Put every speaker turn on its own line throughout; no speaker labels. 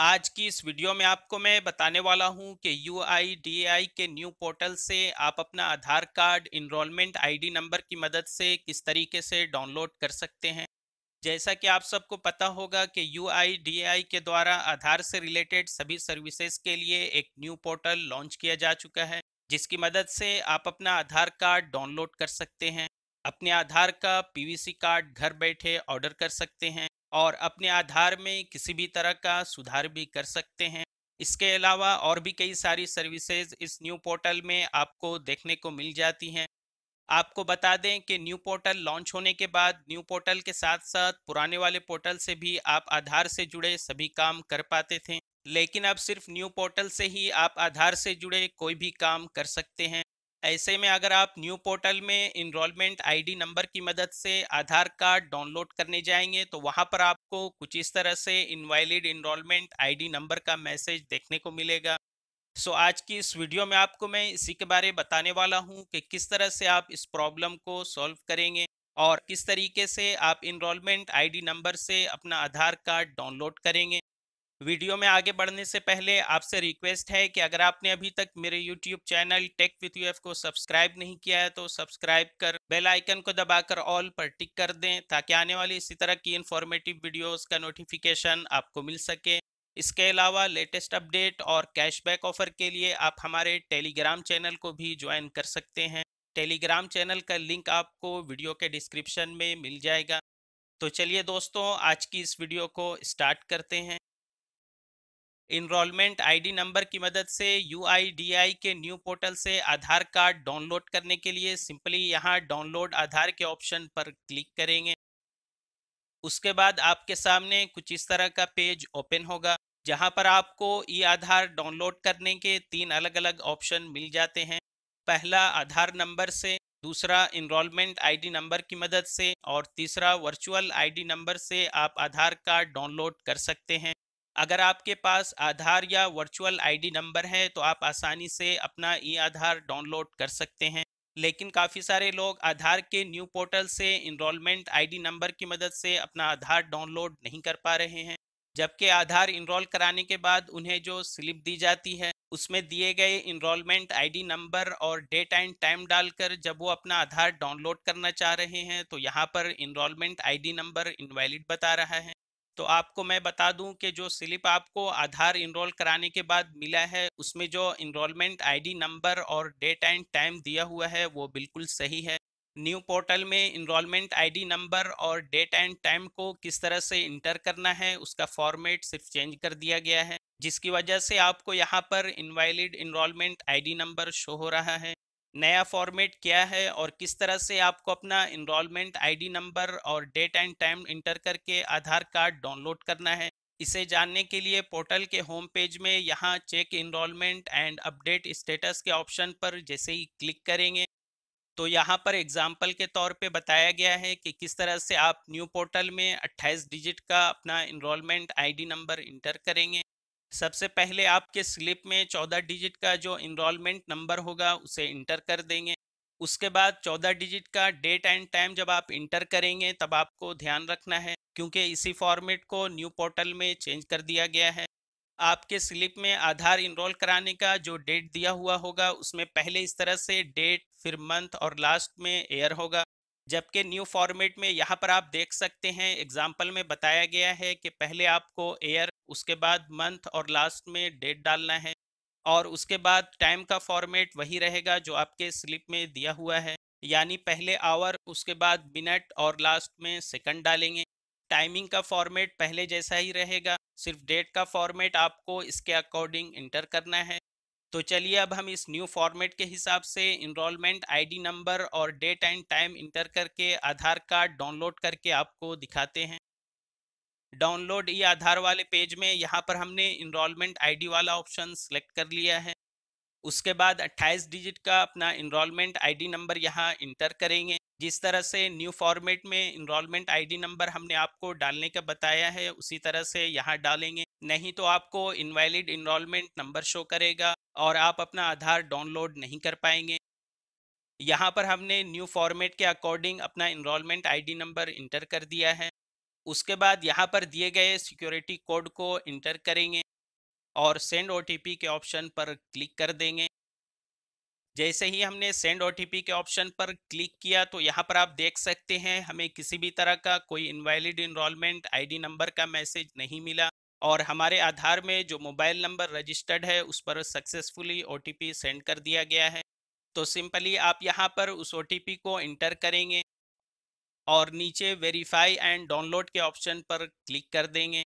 आज की इस वीडियो में आपको मैं बताने वाला हूं कि यू के न्यू पोर्टल से आप अपना Aadhaar card enrolment ID number की मदद से किस तरीके से डाउनलोड कर सकते हैं जैसा कि आप सबको पता होगा कि यू के द्वारा आधार से रिलेटेड सभी सर्विसेज के लिए एक न्यू पोर्टल लॉन्च किया जा चुका है जिसकी मदद से आप अपना आधार कार्ड डाउनलोड कर सकते हैं अपने आधार का पी कार्ड घर बैठे ऑर्डर कर सकते हैं और अपने आधार में किसी भी तरह का सुधार भी कर सकते हैं इसके अलावा और भी कई सारी सर्विसेज इस न्यू पोर्टल में आपको देखने को मिल जाती हैं आपको बता दें कि न्यू पोर्टल लॉन्च होने के बाद न्यू पोर्टल के साथ साथ पुराने वाले पोर्टल से भी आप आधार से जुड़े सभी काम कर पाते थे लेकिन अब सिर्फ न्यू पोर्टल से ही आप आधार से जुड़े कोई भी काम कर सकते हैं ऐसे में अगर आप न्यू पोर्टल में इनरोलमेंट आईडी नंबर की मदद से आधार कार्ड डाउनलोड करने जाएंगे तो वहां पर आपको कुछ इस तरह से इनवैलिड इनरोलमेंट आईडी नंबर का मैसेज देखने को मिलेगा सो आज की इस वीडियो में आपको मैं इसी के बारे में बताने वाला हूं कि किस तरह से आप इस प्रॉब्लम को सॉल्व करेंगे और किस तरीके से आप इनरोलमेंट आई नंबर से अपना आधार कार्ड डाउनलोड करेंगे वीडियो में आगे बढ़ने से पहले आपसे रिक्वेस्ट है कि अगर आपने अभी तक मेरे YouTube channel tech with UF को सब्सक्राइब नहीं किया है तो सब्सक्राइब कर बेल आइकन को दबाकर ऑल पर टिक कर दें ताकि आने वाली इसी तरह की इन्फॉर्मेटिव वीडियोस का नोटिफिकेशन आपको मिल सके इसके अलावा लेटेस्ट अपडेट और कैशबैक ऑफर के लिए आप हमारे टेलीग्राम चैनल को भी ज्वाइन कर सकते हैं टेलीग्राम चैनल का लिंक आपको वीडियो के डिस्क्रिप्शन में मिल जाएगा तो चलिए दोस्तों आज की इस वीडियो को स्टार्ट करते हैं इनरोलमेंट आईडी नंबर की मदद से यू के न्यू पोर्टल से आधार कार्ड डाउनलोड करने के लिए सिंपली यहाँ डाउनलोड आधार के ऑप्शन पर क्लिक करेंगे उसके बाद आपके सामने कुछ इस तरह का पेज ओपन होगा जहाँ पर आपको ई आधार डाउनलोड करने के तीन अलग अलग ऑप्शन मिल जाते हैं पहला आधार नंबर से दूसरा इनरोलमेंट आईडी नंबर की मदद से और तीसरा वर्चुअल आईडी नंबर से आप आधार कार्ड डाउनलोड कर सकते हैं अगर आपके पास आधार या वर्चुअल आईडी नंबर है तो आप आसानी से अपना ई आधार डाउनलोड कर सकते हैं लेकिन काफ़ी सारे लोग आधार के न्यू पोर्टल से इनरोलमेंट आईडी नंबर की मदद से अपना आधार डाउनलोड नहीं कर पा रहे हैं जबकि आधार इनरोल कराने के बाद उन्हें जो स्लिप दी जाती है उसमें दिए गए इनरोलमेंट आईडी नंबर और डेट एंड टाइम डालकर जब वो अपना आधार डाउनलोड करना चाह रहे हैं तो यहाँ पर इनरोलमेंट आईडी नंबर इनवैलिड बता रहा है तो आपको मैं बता दूं कि जो स्लिप आपको आधार इनरोल कराने के बाद मिला है उसमें जो इनरोलमेंट आईडी नंबर और डेट एंड टाइम दिया हुआ है वो बिल्कुल सही है न्यू पोर्टल में इनरोलमेंट आईडी नंबर और डेट एंड टाइम को किस तरह से इंटर करना है उसका फॉर्मेट सिर्फ चेंज कर दिया गया है जिसकी वजह से आपको यहाँ पर invalid enrolment ID number show हो रहा है नया फॉर्मेट क्या है और किस तरह से आपको अपना इनरोलमेंट आईडी नंबर और डेट एंड टाइम इंटर करके आधार कार्ड डाउनलोड करना है इसे जानने के लिए पोर्टल के होम पेज में यहाँ check enrolment and update status के ऑप्शन पर जैसे ही क्लिक करेंगे तो यहाँ पर एग्जाम्पल के तौर पे बताया गया है कि किस तरह से आप न्यू पोर्टल में 28 डिजिट का अपना इनरोलमेंट आईडी नंबर इंटर करेंगे सबसे पहले आपके स्लिप में चौदह डिजिट का जो इनरोलमेंट नंबर होगा उसे इंटर कर देंगे उसके बाद चौदह डिजिट का डेट एंड टाइम जब आप इंटर करेंगे तब आपको ध्यान रखना है क्योंकि इसी फॉर्मेट को न्यू पोर्टल में चेंज कर दिया गया है आपके स्लिप में आधार इनरोल कराने का जो डेट दिया हुआ होगा उसमें पहले इस तरह से डेट फिर मंथ और लास्ट में एयर होगा जबकि न्यू फॉर्मेट में यहाँ पर आप देख सकते हैं एग्जाम्पल में बताया गया है कि पहले आपको एयर उसके बाद मंथ और लास्ट में डेट डालना है और उसके बाद टाइम का फॉर्मेट वही रहेगा जो आपके स्लिप में दिया हुआ है यानी पहले आवर उसके बाद मिनट और लास्ट में सेकंड डालेंगे टाइमिंग का फॉर्मेट पहले जैसा ही रहेगा सिर्फ डेट का फॉर्मेट आपको इसके अकॉर्डिंग इंटर करना है तो चलिए अब हम इस न्यू फॉर्मेट के हिसाब से इनरोलमेंट आईडी नंबर और डेट एंड टाइम इंटर करके आधार कार्ड डाउनलोड करके आपको दिखाते हैं डाउनलोड ई आधार वाले पेज में यहाँ पर हमने इनरोलमेंट आईडी वाला ऑप्शन सेलेक्ट कर लिया है उसके बाद 28 डिजिट का अपना इनरोलमेंट आईडी नंबर यहाँ इंटर करेंगे जिस तरह से न्यू फॉर्मेट में इनरोलमेंट आईडी नंबर हमने आपको डालने का बताया है उसी तरह से यहाँ डालेंगे नहीं तो आपको इनवैलिड इनरोलमेंट नंबर शो करेगा और आप अपना आधार डाउनलोड नहीं कर पाएंगे यहाँ पर हमने न्यू फॉर्मेट के अकॉर्डिंग अपना इनरोलमेंट आईडी नंबर इंटर कर दिया है उसके बाद यहाँ पर दिए गए सिक्योरिटी कोड को इंटर करेंगे और सेंड ओ के ऑप्शन पर क्लिक कर देंगे जैसे ही हमने सेंड ओ के ऑप्शन पर क्लिक किया तो यहाँ पर आप देख सकते हैं हमें किसी भी तरह का कोई इनवैलिड इनरोलमेंट आईडी नंबर का मैसेज नहीं मिला और हमारे आधार में जो मोबाइल नंबर रजिस्टर्ड है उस पर सक्सेसफुली ओ सेंड कर दिया गया है तो सिंपली आप यहाँ पर उस ओ को इंटर करेंगे और नीचे वेरीफाई एंड डाउनलोड के ऑप्शन पर क्लिक कर देंगे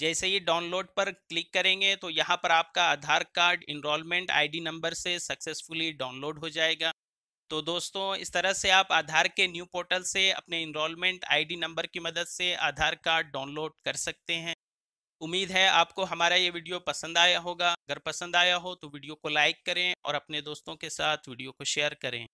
जैसे ही डाउनलोड पर क्लिक करेंगे तो यहाँ पर आपका Aadhaar card enrolment ID number से सक्सेसफुली डाउनलोड हो जाएगा तो दोस्तों इस तरह से आप आधार के न्यू पोर्टल से अपने इनरोलमेंट आईडी नंबर की मदद से आधार कार्ड डाउनलोड कर सकते हैं उम्मीद है आपको हमारा ये वीडियो पसंद आया होगा अगर पसंद आया हो तो वीडियो को लाइक करें और अपने दोस्तों के साथ वीडियो को शेयर करें